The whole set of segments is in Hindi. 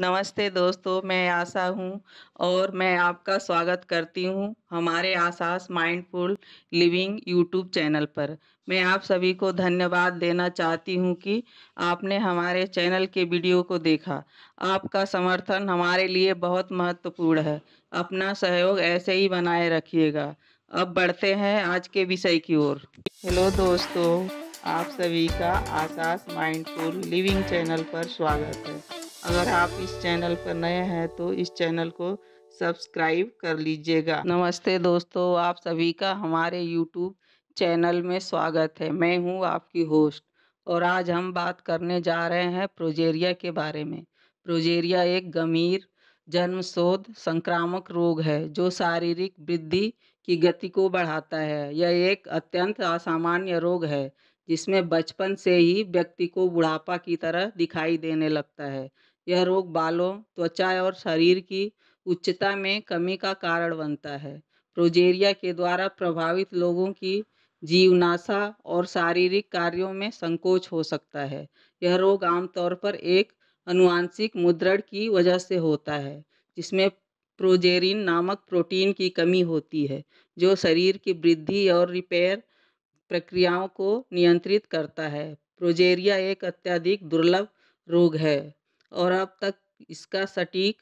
नमस्ते दोस्तों मैं आशा हूँ और मैं आपका स्वागत करती हूँ हमारे आसास माइंडफुल लिविंग यूट्यूब चैनल पर मैं आप सभी को धन्यवाद देना चाहती हूँ कि आपने हमारे चैनल के वीडियो को देखा आपका समर्थन हमारे लिए बहुत महत्वपूर्ण है अपना सहयोग ऐसे ही बनाए रखिएगा अब बढ़ते हैं आज के विषय की ओर हेलो दोस्तों आप सभी का आसास माइंडफुल लिविंग चैनल पर स्वागत है अगर आप इस चैनल पर नए हैं तो इस चैनल को सब्सक्राइब कर लीजिएगा नमस्ते दोस्तों आप सभी का हमारे यूट्यूब चैनल में स्वागत है मैं हूं आपकी होस्ट और आज हम बात करने जा रहे हैं प्रोजेरिया के बारे में प्रोजेरिया एक गंभीर जन्मशोध संक्रामक रोग है जो शारीरिक वृद्धि की गति को बढ़ाता है यह एक अत्यंत असामान्य रोग है जिसमें बचपन से ही व्यक्ति को बुढ़ापा की तरह दिखाई देने लगता है यह रोग बालों त्वचा और शरीर की उच्चता में कमी का कारण बनता है प्रोजेरिया के द्वारा प्रभावित लोगों की जीवनाशा और शारीरिक कार्यों में संकोच हो सकता है यह रोग आमतौर पर एक अनुवांशिक मुद्रण की वजह से होता है जिसमें प्रोजेरिन नामक प्रोटीन की कमी होती है जो शरीर की वृद्धि और रिपेयर प्रक्रियाओं को नियंत्रित करता है प्रोजेरिया एक अत्यधिक दुर्लभ रोग है और अब तक इसका सटीक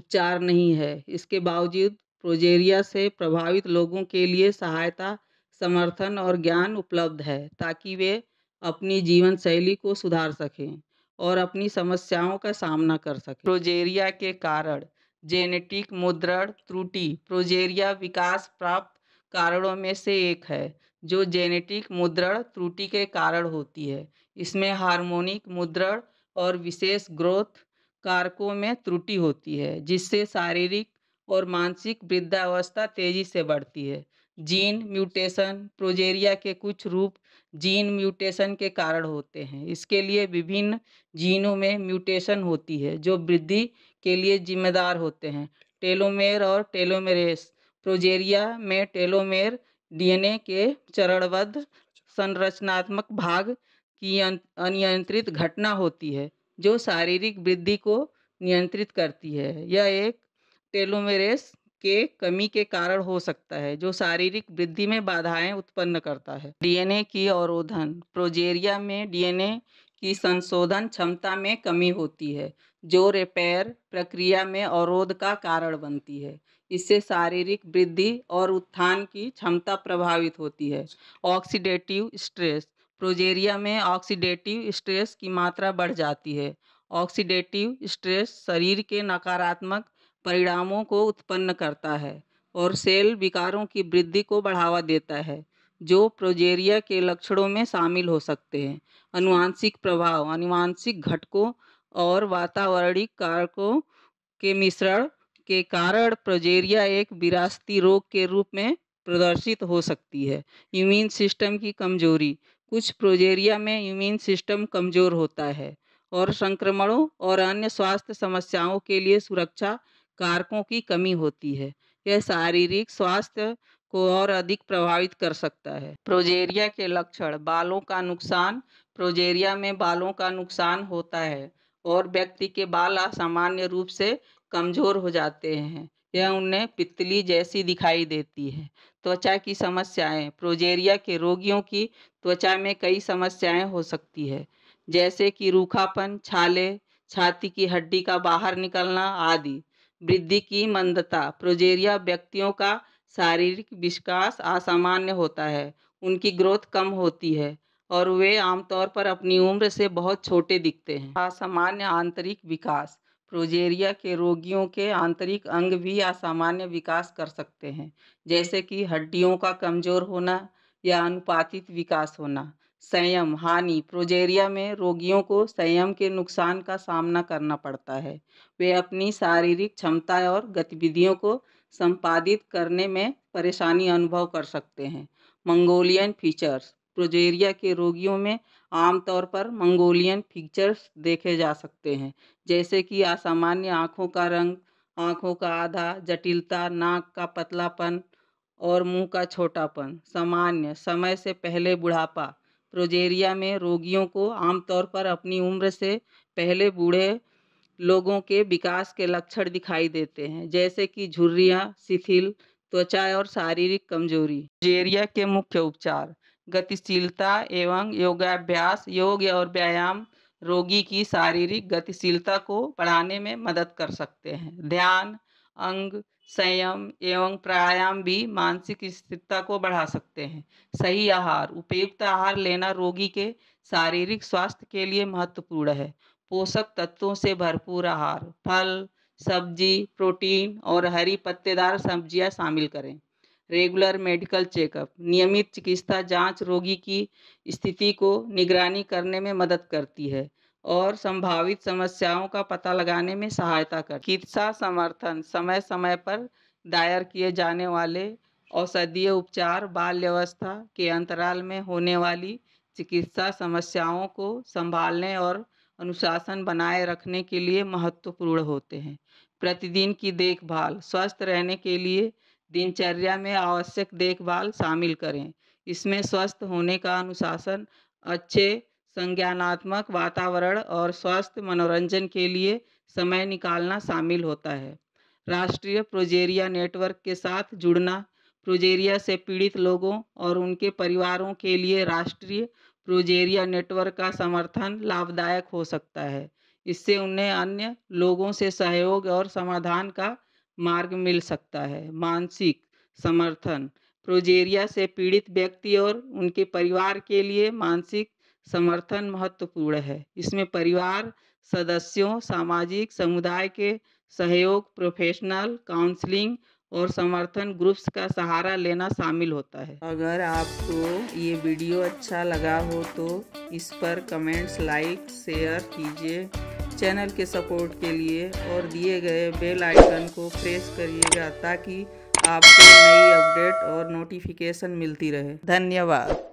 उपचार नहीं है इसके बावजूद प्रोजेरिया से प्रभावित लोगों के लिए सहायता समर्थन और ज्ञान उपलब्ध है ताकि वे अपनी जीवन शैली को सुधार सकें और अपनी समस्याओं का सामना कर सकें प्रोजेरिया के कारण जेनेटिक मुद्रण त्रुटि प्रोजेरिया विकास प्राप्त कारणों में से एक है जो जेनेटिक मुद्रण त्रुटि के कारण होती है इसमें हार्मोनिक मुद्रण और विशेष ग्रोथ कारकों में त्रुटि होती है जिससे शारीरिक और मानसिक वृद्धावस्था तेजी से बढ़ती है जीन म्यूटेशन प्रोजेरिया के कुछ रूप जीन म्यूटेशन के कारण होते हैं इसके लिए विभिन्न जीनों में म्यूटेशन होती है जो वृद्धि के लिए जिम्मेदार होते हैं टेलोमेर और टेलोमेरेस प्रोजेरिया में टेलोमेर डीएनए के चरणबद्ध अच्छा। संरचनात्मक भाग की अनियंत्रित घटना होती है जो शारीरिक वृद्धि को नियंत्रित करती है यह एक टेलोमेरेस के कमी के कारण हो सकता है जो शारीरिक वृद्धि में बाधाएं उत्पन्न करता है डीएनए की अवरोधन प्रोजेरिया में डीएनए की संशोधन क्षमता में कमी होती है जो रिपेयर प्रक्रिया में अवरोध का कारण बनती है इससे शारीरिक वृद्धि और उत्थान की क्षमता प्रभावित होती है ऑक्सीडेटिव स्ट्रेस प्रोजेरिया में ऑक्सीडेटिव स्ट्रेस की मात्रा बढ़ जाती है ऑक्सीडेटिव स्ट्रेस शरीर के नकारात्मक परिणामों को उत्पन्न करता है और सेल विकारों की वृद्धि को बढ़ावा देता है जो प्रोजेरिया के लक्षणों में शामिल हो सकते हैं अनुवांशिक प्रभाव अनुवांशिक घटकों और वातावरणिक कारकों के मिश्रण के कारण प्रोजेरिया एक विरासती रोग के रूप में प्रदर्शित हो सकती है इम्यून सिस्टम की कमजोरी कुछ प्रोजेरिया में इम्यून सिस्टम कमज़ोर होता है और संक्रमणों और अन्य स्वास्थ्य समस्याओं के लिए सुरक्षा कारकों की कमी होती है यह शारीरिक स्वास्थ्य को और अधिक प्रभावित कर सकता है प्रोजेरिया के लक्षण बालों का नुकसान प्रोजेरिया में बालों का नुकसान होता है और व्यक्ति के बाल असामान्य रूप से कमजोर हो जाते हैं यह उन्हें पितली जैसी दिखाई देती है त्वचा की समस्याएं प्रोजेरिया के रोगियों की त्वचा में कई समस्याएं हो सकती है जैसे कि रूखापन छाले छाती की हड्डी का बाहर निकलना आदि वृद्धि की मंदता प्रोजेरिया व्यक्तियों का शारीरिक विकास असामान्य होता है उनकी ग्रोथ कम होती है और वे आमतौर पर अपनी उम्र से बहुत छोटे दिखते हैं असामान्य आंतरिक विकास प्रोजेरिया के रोगियों के आंतरिक अंग भी असामान्य विकास कर सकते हैं जैसे कि हड्डियों का कमज़ोर होना या अनुपातित विकास होना संयम हानि प्रोजेरिया में रोगियों को संयम के नुकसान का सामना करना पड़ता है वे अपनी शारीरिक क्षमता और गतिविधियों को संपादित करने में परेशानी अनुभव कर सकते हैं मंगोलियन फीचर्स प्रोजेरिया के रोगियों में आमतौर पर मंगोलियन फीचर्स देखे जा सकते हैं जैसे कि असामान्य आँखों का रंग आँखों का आधा जटिलता नाक का पतलापन और मुंह का छोटापन सामान्य समय से पहले बुढ़ापा प्रोजेरिया में रोगियों को आमतौर पर अपनी उम्र से पहले बूढ़े लोगों के विकास के लक्षण दिखाई देते हैं जैसे कि झुर्रियाँ शिथिल त्वचा और शारीरिक कमजोरी प्रोजेरिया के मुख्य उपचार गतिशीलता एवं योगाभ्यास योग और व्यायाम रोगी की शारीरिक गतिशीलता को बढ़ाने में मदद कर सकते हैं ध्यान अंग संयम एवं प्राणायाम भी मानसिक स्थिरता को बढ़ा सकते हैं सही आहार उपयुक्त आहार लेना रोगी के शारीरिक स्वास्थ्य के लिए महत्वपूर्ण है पोषक तत्वों से भरपूर आहार फल सब्जी प्रोटीन और हरी पत्तेदार सब्जियां शामिल करें रेगुलर मेडिकल चेकअप नियमित चिकित्सा जांच रोगी की स्थिति को निगरानी करने में मदद करती है और संभावित समस्याओं का पता लगाने में सहायता कर चिकित्सा समर्थन समय समय पर दायर किए जाने वाले औषधीय उपचार बाल्यवस्था के अंतराल में होने वाली चिकित्सा समस्याओं को संभालने और अनुशासन बनाए रखने के लिए महत्वपूर्ण होते हैं प्रतिदिन की देखभाल स्वस्थ रहने के लिए दिनचर्या में आवश्यक देखभाल शामिल करें इसमें स्वस्थ होने का अनुशासन अच्छे संज्ञानात्मक वातावरण और स्वस्थ मनोरंजन के लिए समय निकालना शामिल होता है राष्ट्रीय प्रोजेरिया नेटवर्क के साथ जुड़ना प्रोजेरिया से पीड़ित लोगों और उनके परिवारों के लिए राष्ट्रीय प्रोजेरिया नेटवर्क का समर्थन लाभदायक हो सकता है इससे उन्हें अन्य लोगों से सहयोग और समाधान का मार्ग मिल सकता है मानसिक समर्थन प्रोजेरिया से पीड़ित व्यक्ति और उनके परिवार के लिए मानसिक समर्थन महत्वपूर्ण है इसमें परिवार सदस्यों सामाजिक समुदाय के सहयोग प्रोफेशनल काउंसलिंग और समर्थन ग्रुप्स का सहारा लेना शामिल होता है अगर आपको ये वीडियो अच्छा लगा हो तो इस पर कमेंट्स लाइक शेयर कीजिए चैनल के सपोर्ट के लिए और दिए गए बेल आइकन को प्रेस करिएगा ताकि आपको नई अपडेट और नोटिफिकेशन मिलती रहे धन्यवाद